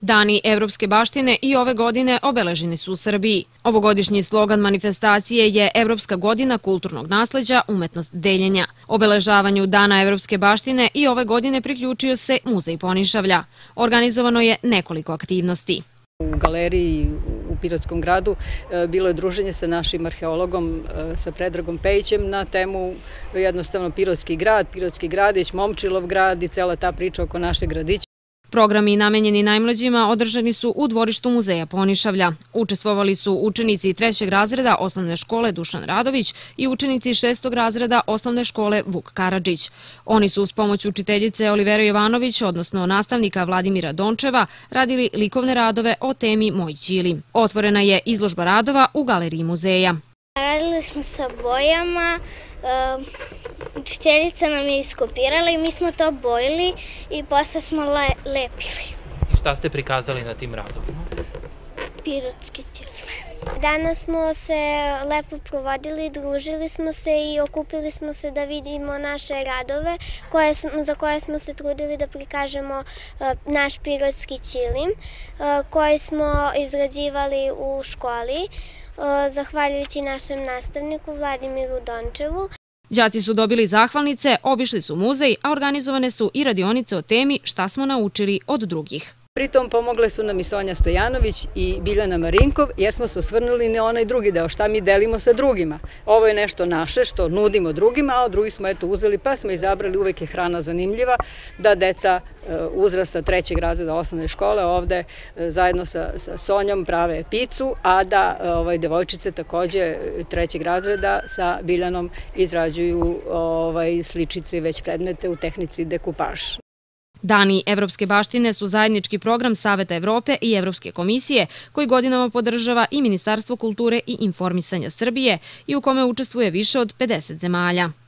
Dani evropske baštine i ove godine obeleženi su u Srbiji. Ovogodišnji slogan manifestacije je Evropska godina kulturnog nasleđa umetnost deljenja. Obeležavanju Dana evropske baštine i ove godine priključio se Muzej Ponišavlja. Organizovano je nekoliko aktivnosti. U galeriji u Pirotskom gradu e, bilo je druženje sa našim arheologom, e, sa Predragom Pejićem na temu jednostavno Pirotski grad, Pirotski gradić, Momčilov grad i cela ta priča oko naše gradića. Programi namenjeni najmlađima održani su u dvorištu muzeja Ponišavlja. Učestvovali su učenici 3. razreda osnovne škole Dušan Radović i učenici 6. razreda osnovne škole Vuk Karadžić. Oni su s pomoć učiteljice Olivera Jovanović, odnosno nastavnika Vladimira Dončeva, radili likovne radove o temi Moj Čili. Otvorena je izložba radova u galeriji muzeja igrali smo sa bojama, um, učiteljica nam je iskopirala i mi smo to bojili i posle smo le, lepili. I šta ste prikazali na tim radovima? Pirotske tjelime. Danas smo se lepo provodili, družili smo se i okupili smo se da vidimo naše radove koje, za koje smo se trudili da prikažemo uh, naš pirotski ćilim uh, koji smo izrađivali u školi zahvaljujući našem nastavniku Vladimiru Dončevu. Đaci su dobili zahvalnice, obišli su muzej, a organizovane su i radionice o temi šta smo naučili od drugih. Pritom pomogle su nam i Sonja Stojanović i Biljana Marinkov, jer smo se osvrnuli na onaj drugi deo, šta mi delimo sa drugima. Ovo je nešto naše što nudimo drugima, a od drugih smo eto uzeli, pa smo izabrali, uvek je hrana zanimljiva, da deca e, uzrasta trećeg razreda osnovne škole ovde e, zajedno sa, sa Sonjom prave picu, a da e, ovaj, devojčice takođe trećeg razreda sa Biljanom izrađuju ovaj, sličice i već predmete u tehnici dekupaž. Dani Evropske baštine su zajednički program Saveta Evrope i Evropske komisije koji godinama podržava i Ministarstvo kulture i informisanja Srbije i u kome učestvuje više od 50 zemalja.